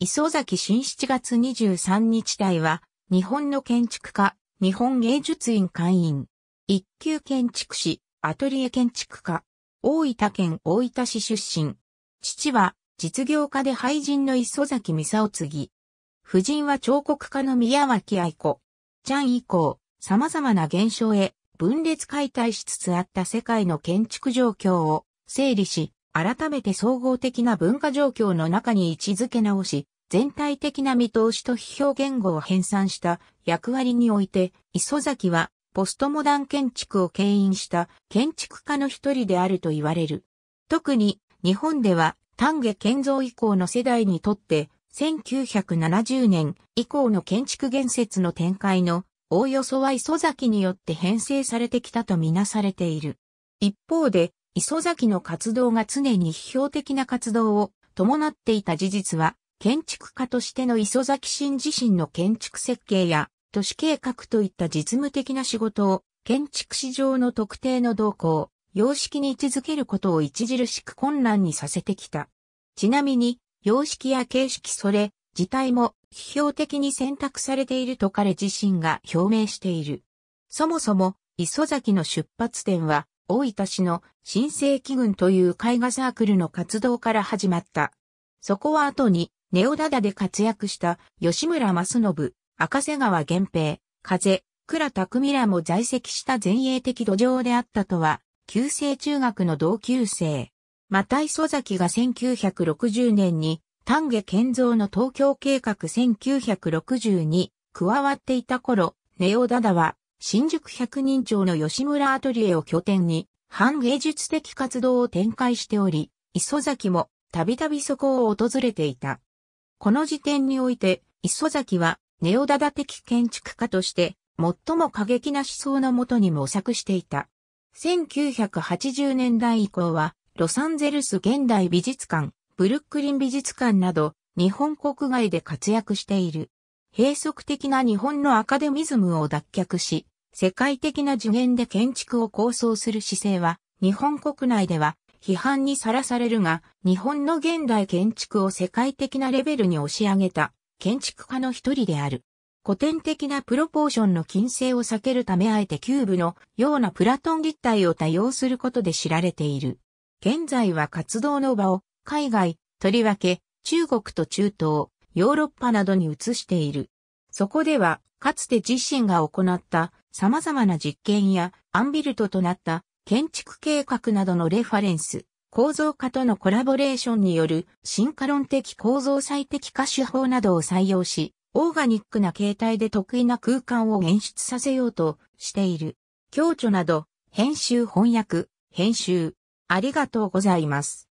磯崎新7月23日隊は、日本の建築家、日本芸術院会員、一級建築士、アトリエ建築家、大分県大分市出身。父は、実業家で俳人の磯崎美沙を継ぎ。夫人は彫刻家の宮脇愛子。ちゃん以降、様々な現象へ分裂解体しつつあった世界の建築状況を整理し、改めて総合的な文化状況の中に位置づけ直し、全体的な見通しと批評言語を編纂した役割において、磯崎はポストモダン建築を牽引した建築家の一人であると言われる。特に日本では丹下建造以降の世代にとって1970年以降の建築建設の展開のおおよそは磯崎によって編成されてきたとみなされている。一方で磯崎の活動が常に批評的な活動を伴っていた事実は建築家としての磯崎新自身の建築設計や都市計画といった実務的な仕事を建築史上の特定の動向、様式に位置づけることを著しく困難にさせてきた。ちなみに、様式や形式それ自体も批評的に選択されていると彼自身が表明している。そもそも、磯崎の出発点は、大分市の新世紀軍という絵画サークルの活動から始まった。そこは後にネオダダで活躍した吉村正信、赤瀬川源平、風、倉匠らも在籍した前衛的土壌であったとは、旧制中学の同級生。また磯崎が1960年に丹下健三の東京計画1962加わっていた頃、ネオダダは新宿百人町の吉村アトリエを拠点に反芸術的活動を展開しており、磯崎もたびたびそこを訪れていた。この時点において、磯崎はネオダダ的建築家として、最も過激な思想のもとに模索していた。1980年代以降は、ロサンゼルス現代美術館、ブルックリン美術館など、日本国外で活躍している。閉塞的な日本のアカデミズムを脱却し、世界的な次元で建築を構想する姿勢は、日本国内では批判にさらされるが、日本の現代建築を世界的なレベルに押し上げた建築家の一人である。古典的なプロポーションの禁制を避けるためあえてキューブのようなプラトン立体を多用することで知られている。現在は活動の場を海外、とりわけ中国と中東、ヨーロッパなどに移している。そこでは、かつて自身が行った様々な実験やアンビルトとなった建築計画などのレファレンス、構造化とのコラボレーションによる進化論的構造最適化手法などを採用し、オーガニックな形態で得意な空間を演出させようとしている。共著など、編集翻訳、編集。ありがとうございます。